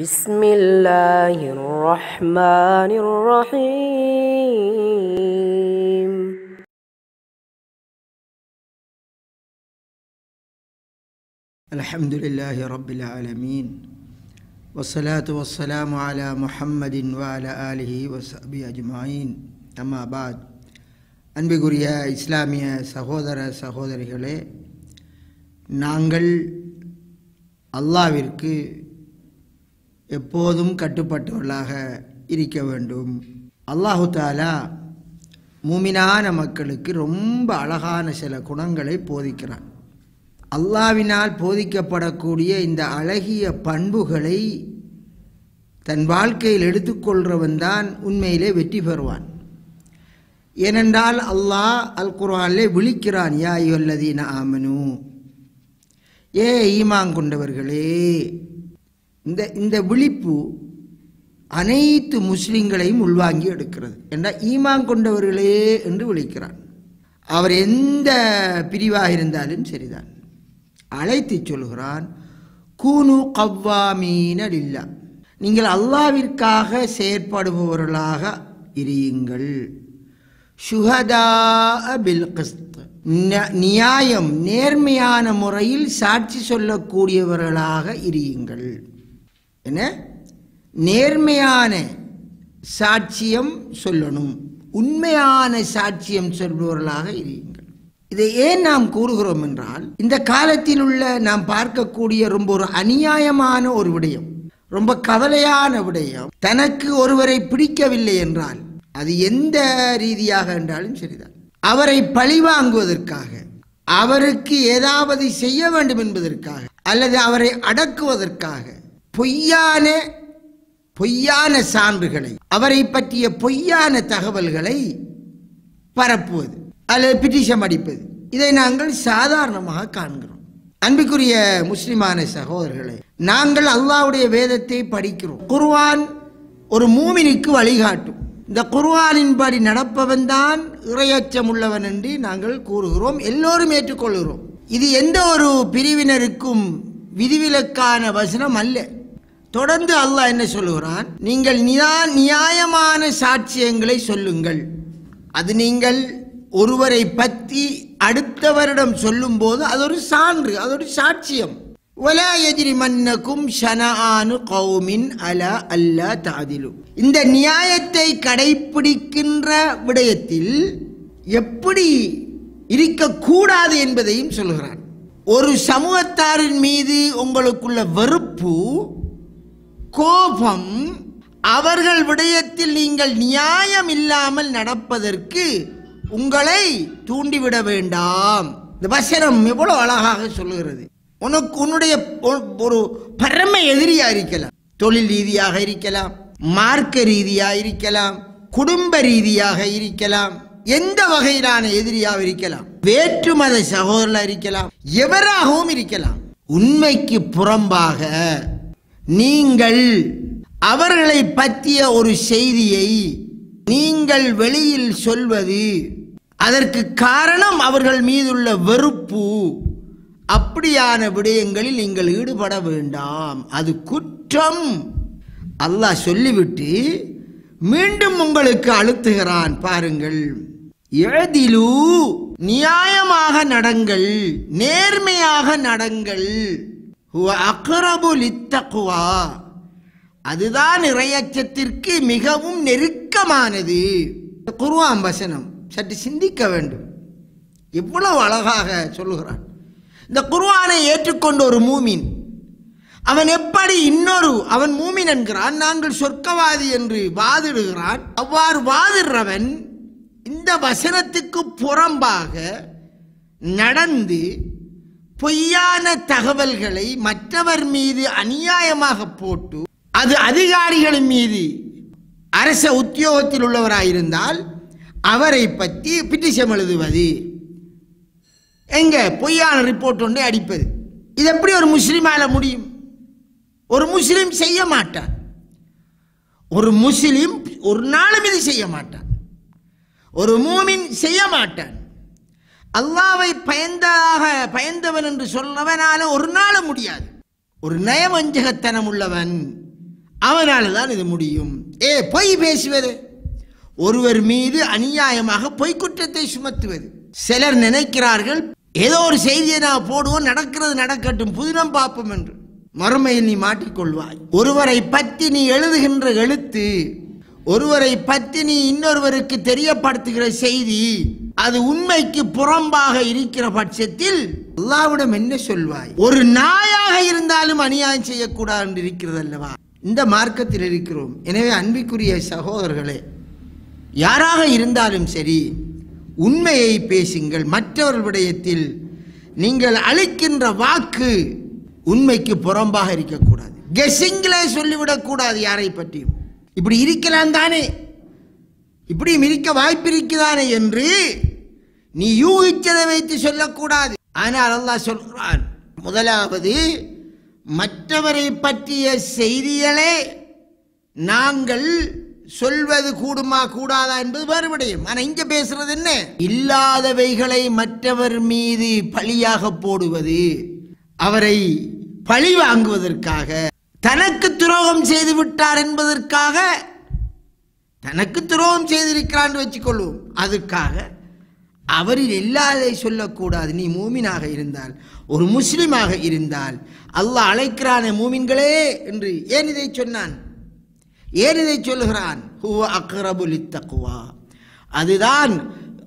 بسم الله الرحمن الرحيم الحمد لله رب العالمين والصلاة والسلام على محمد وعلى آله وصحبه أجمعين أما بعد أن அன்புக்குரிய இஸ்லாமிய هلي نانجل الله அல்லாவிற்கு எப்போதும் கட்டுப்பட்டவர்களாக இருக்க வேண்டும் அல்லாஹு தாலா மூமினான மக்களுக்கு ரொம்ப அழகான சில குணங்களை போதிக்கிறான் அல்லாவினால் போதிக்கப்படக்கூடிய இந்த அழகிய பண்புகளை தன் வாழ்க்கையில் எடுத்துக்கொள்கிறவன் தான் உண்மையிலே வெற்றி பெறுவான் ஏனென்றால் அல்லாஹ் அல் குரானிலே விழிக்கிறான் யா யுல்லதீன ஆமனு ஏ கொண்டவர்களே இந்த இந்த விழிப்பு அனைத்து முஸ்லிம்களையும் உள்வாங்கி எடுக்கிறது என்றால் ஈமான் கொண்டவர்களே என்று விழிக்கிறான் அவர் எந்த பிரிவாக இருந்தாலும் சரிதான் அழைத்து சொல்கிறான் கூனு கவ்வாமீன இல்லா நீங்கள் அல்லாவிற்காக செயற்படுபவர்களாக இருங்கள் சுஹதா பில் கிஸ்த் நியாயம் நேர்மையான முறையில் சாட்சி சொல்லக்கூடியவர்களாக இருங்கள் என்ன நேர்மையான சாட்சியம் சொல்லணும் உண்மையான சாட்சியம் சொல்பவர்களாக இருங்கள் இதை ஏன் நாம் கூறுகிறோம் என்றால் இந்த காலத்தில் உள்ள நாம் பார்க்கக்கூடிய ரொம்ப ஒரு அநியாயமான ஒரு விடயம் ரொம்ப கவலையான விடயம் தனக்கு ஒருவரை பிடிக்கவில்லை என்றால் அது எந்த ரீதியாக என்றாலும் சரிதான் அவரை பழிவாங்குவதற்காக அவருக்கு ஏதாவது செய்ய வேண்டும் என்பதற்காக அல்லது அவரை அடக்குவதற்காக பொய்யான பொய்யான சான்றுகளை அவரை பற்றிய பொய்யான தகவல்களை பரப்புவது அல்லது பிட்டிஷம் அடிப்பது இதை நாங்கள் சாதாரணமாக காண்கிறோம் அன்புக்குரிய முஸ்லிமான சகோதரர்களை நாங்கள் அல்லாவுடைய வேதத்தை படிக்கிறோம் குர்வான் ஒரு மூமினுக்கு வழிகாட்டும் இந்த குர்வானின்படி நடப்பவன் தான் இறையச்சம் உள்ளவன் என்று நாங்கள் கூறுகிறோம் எல்லோரும் ஏற்றுக்கொள்கிறோம் இது எந்த ஒரு பிரிவினருக்கும் விதிவிலக்கான வசனம் அல்ல தொடர்ந்து அல்லாஹ் என்ன சொல்லுகிறான் நீங்கள் நியா நியாயமான சாட்சியங்களை சொல்லுங்கள் அது நீங்கள் ஒருவரை பற்றி அடுத்தவரிடம் சொல்லும்போது அது ஒரு சான்று அது ஒரு சாட்சியம் ஒலா எதிரி மன்னக்கும் ஷனானு கௌமின் அல அல்லா தாதிலு இந்த நியாயத்தை கடைபிடிக்கின்ற விடயத்தில் எப்படி இருக்கக்கூடாது என்பதையும் சொல்கிறான் ஒரு சமூகத்தாரின் மீது உங்களுக்குள்ள வெறுப்பு கோபம் அவர்கள் விடயத்தில் நீங்கள் நியாயம் இல்லாமல் நடப்பதற்கு உங்களை தூண்டிவிட வேண்டாம் இந்த வசனம் எவ்வளவு அழகாக சொல்லுகிறது உனக்கு உன்னுடைய ஒரு பரம எதிரியா இருக்கலாம் தொழில் ரீதியாக இருக்கலாம் மார்க்க ரீதியா இருக்கலாம் குடும்ப ரீதியாக இருக்கலாம் எந்த வகையிலான எதிரியாக இருக்கலாம் வேற்றுமத மத இருக்கலாம் எவராகவும் இருக்கலாம் உண்மைக்கு புறம்பாக நீங்கள் அவர்களை பற்றிய ஒரு செய்தியை நீங்கள் வெளியில் சொல்வது அதற்கு காரணம் அவர்கள் மீதுள்ள வெறுப்பு அப்படியான விடயங்களில் நீங்கள் ஈடுபட வேண்டாம் அது குற்றம் அல்லாஹ் சொல்லிவிட்டு மீண்டும் உங்களுக்கு அழுத்துகிறான் பாருங்கள் எழுதிலு நியாயமாக நடங்கள் நேர்மையாக நடங்கள் அக்ரபுலித்தகுவா அதுதான் இறையச்சத்திற்கு மிகவும் நெருக்கமானது குருவாம் வசனம் சற்று சிந்திக்க வேண்டும் எவ்வளவு அழகாக சொல்லுகிறான் இந்த குருவானை ஏற்றுக்கொண்ட ஒரு மூமின் அவன் எப்படி இன்னொரு அவன் மூமின் என்கிறான் நாங்கள் சொர்க்கவாதி என்று வாதிடுகிறான் அவ்வாறு வாதிடுறவன் இந்த வசனத்துக்கு புறம்பாக நடந்து பொய்யான தகவல்களை மற்றவர் மீது அநியாயமாக போட்டு அது அதிகாரிகள் மீது அரச உத்தியோகத்தில் உள்ளவராயிருந்தால் அவரை பற்றி பிட்டிஷம் எழுதுவது எங்க பொய்யான ரிப்போர்ட் ஒன்றை அடிப்பது இது எப்படி ஒரு முஸ்லீமால முடியும் ஒரு முஸ்லீம் செய்ய மாட்டார் ஒரு முஸ்லீம் ஒரு நாளும் இது செய்ய மாட்டான் ஒரு மூமின் செய்ய மாட்டான் அல்லாவை பயந்ததாக பயந்தவன் என்று சொல்லவனால ஒரு நாள் முடியாது ஒரு நயவஞ்சகத்தனம் உள்ளவன் அவனால் தான் இது முடியும் ஏ பொய் பேசுவது ஒருவர் மீது அநியாயமாக பொய்க்குற்றத்தை சுமத்துவது சிலர் நினைக்கிறார்கள் ஏதோ ஒரு செய்தியை நான் போடுவோம் நடக்கிறது நடக்கட்டும் புதினம் பார்ப்போம் என்று மறுமையில் நீ மாட்டிக்கொள்வாய் ஒருவரை பற்றி நீ எழுதுகின்ற எழுத்து ஒருவரை பற்றி நீ இன்னொருவருக்கு தெரியப்படுத்துகிற செய்தி அது உண்மைக்கு புறம்பாக இருக்கிற பட்சத்தில் அல்லாவிடம் என்ன சொல்வாய் ஒரு நாயாக இருந்தாலும் அநியாயம் செய்யக்கூடாது என்று இருக்கிறது அல்லவா இந்த மார்க்கத்தில் இருக்கிறோம் எனவே அன்பிற்குரிய சகோதரர்களே யாராக இருந்தாலும் சரி உண்மையை பேசுங்கள் மற்றவர்கள் விடயத்தில் நீங்கள் அளிக்கின்ற வாக்கு உண்மைக்கு புறம்பாக இருக்கக்கூடாது கெசிங்களே சொல்லிவிடக்கூடாது யாரை பற்றியும் இப்படி இருக்கலாம் தானே இப்படி மிதிக்க வாய்ப்பிருக்குதானே என்று நீ யூகிச்சதை வைத்து சொல்லக்கூடாது ஆனால் அல்லாஹ் சொல்கிறான் முதலாவது மற்றவரை பற்றிய செய்திகளே நாங்கள் சொல்வது கூடுமா கூடாதா என்பது வேறுபடையும் ஆனால் இங்கே பேசுறது என்ன இல்லாதவைகளை மற்றவர் மீது பழியாக போடுவது அவரை பழி வாங்குவதற்காக தனக்கு துரோகம் செய்து விட்டார் என்பதற்காக தனக்கு துரோகம் செய்திருக்கிறான்னு வச்சுக்கொள்வோம் அதுக்காக அவரில் இல்லாததை சொல்லக்கூடாது நீ மூமினாக இருந்தால் ஒரு முஸ்லீமாக இருந்தால் அல்லாஹ் அழைக்கிறான மூமின்களே என்று ஏன் இதை சொன்னான் ஏன் இதை சொல்லுகிறான் அக்ரபுலி தக்குவா அதுதான்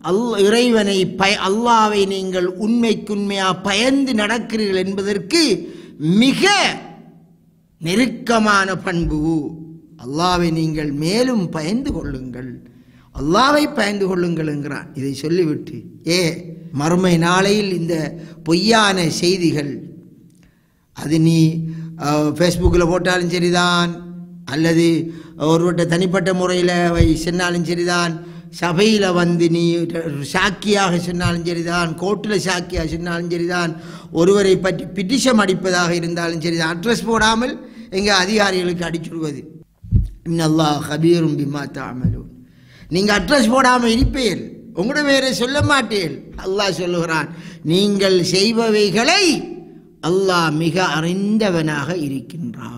அல் இறைவனை பய அல்லாவை நீங்கள் உண்மையாக பயந்து நடக்கிறீர்கள் என்பதற்கு மிக நெருக்கமான பண்பு அல்லாவை நீங்கள் மேலும் பயந்து கொள்ளுங்கள் அல்லாவை பயந்து கொள்ளுங்கள் என்கிறான் இதை சொல்லிவிட்டு ஏ மறுமை நாளையில் இந்த பொய்யான செய்திகள் அது நீ ஃபேஸ்புக்கில் போட்டாலும் சரிதான் அல்லது ஒருவட்ட தனிப்பட்ட முறையில் வை சென்னாலும் சரிதான் சபையில் வந்து நீ சாக்கியாக சென்னாலும் சரிதான் கோர்ட்டில் சாக்கியாக சென்னாலும் சரிதான் ஒருவரை பற்றி பிட்டிஷம் அடிப்பதாக இருந்தாலும் சரிதான் அட்ரஸ் போடாமல் எங்கள் அதிகாரிகளுக்கு அடிச்சுடுவது இன்னல்லா ஹபீரும் பிமா தாமலும் நீங்கள் அட்ரஸ் போடாமல் இருப்பீர் உங்களோட வேற சொல்ல மாட்டேன் அல்லாஹ் சொல்லுகிறான் நீங்கள் செய்பவைகளை அல்லாஹ் மிக அறிந்தவனாக இருக்கின்றான்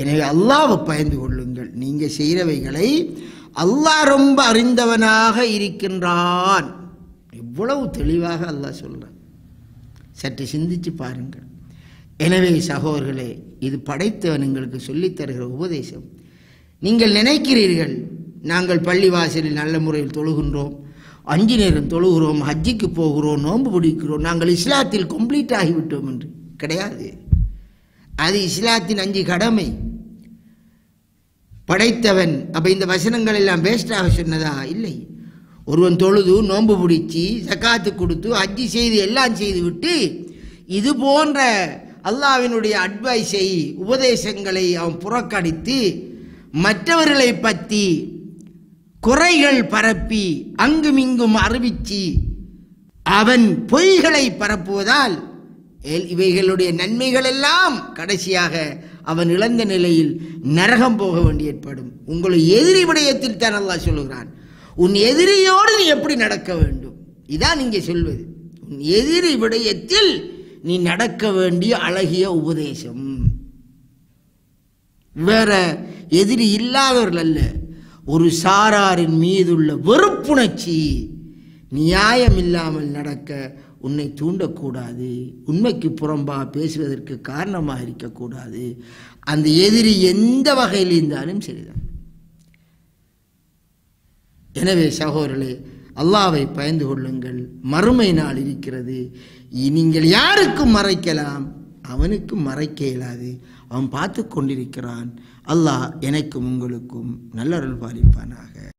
எனவே அல்லாவை பயந்து கொள்ளுங்கள் நீங்கள் செய்கிறவைகளை அல்லாஹ் ரொம்ப அறிந்தவனாக இருக்கின்றான் எவ்வளவு தெளிவாக அல்லாஹ் சொல்கிறான் சற்று சிந்திச்சு பாருங்கள் எனவே சகோதரர்களே இது படைத்தவன் எங்களுக்கு சொல்லித்தருகிற உபதேசம் நீங்கள் நினைக்கிறீர்கள் நாங்கள் பள்ளிவாசலில் நல்ல முறையில் தொழுகின்றோம் அஞ்சு நேரம் தொழுகிறோம் ஹஜ்ஜிக்கு போகிறோம் நோன்பு பிடிக்கிறோம் நாங்கள் இஸ்லாத்தில் கம்ப்ளீட் ஆகிவிட்டோம் என்று கிடையாது அது இஸ்லாத்தின் அஞ்சு கடமை படைத்தவன் அப்போ இந்த வசனங்கள் எல்லாம் வேஸ்டாக சொன்னதா இல்லை ஒருவன் தொழுது நோன்பு பிடிச்சி சக்காத்து கொடுத்து ஹஜ்ஜி செய்து எல்லாம் செய்து விட்டு இது போன்ற அல்லாவினுடைய அட்வைஸை உபதேசங்களை அவன் புறக்கணித்து மற்றவர்களை பற்றி குறைகள் பரப்பி அங்குமிங்கும் அறிவிச்சு அவன் பொய்களை பரப்புவதால் இவைகளுடைய நன்மைகள் எல்லாம் கடைசியாக அவன் இழந்த நிலையில் நரகம் போக வேண்டி ஏற்படும் உங்களை எதிரி விடயத்தில் தான் சொல்லுகிறான் உன் எதிரியோடு நீ எப்படி நடக்க வேண்டும் இதான் இங்கே சொல்வது உன் எதிரி விடயத்தில் நீ நடக்க வேண்டிய அழகிய உபதேசம் வேற எதிரி இல்லாதவர்கள் அல்ல ஒரு சாராரின் மீதுள்ள வெறுப்புணர்ச்சி நியாயம் இல்லாமல் நடக்க உன்னை தூண்டக்கூடாது உண்மைக்கு புறம்பாக பேசுவதற்கு காரணமாக இருக்கக்கூடாது அந்த எதிரி எந்த வகையில் இருந்தாலும் சரிதான் எனவே சகோதரர்களே அல்லாவை பயந்து கொள்ளுங்கள் மறுமை நாள் இருக்கிறது நீங்கள் யாருக்கும் மறைக்கலாம் அவனுக்கு மறைக்க இயலாது அவன் பார்த்து கொண்டிருக்கிறான் அல்லாஹ் எனக்கும் உங்களுக்கும் நல்லருள் பாலிப்பானாக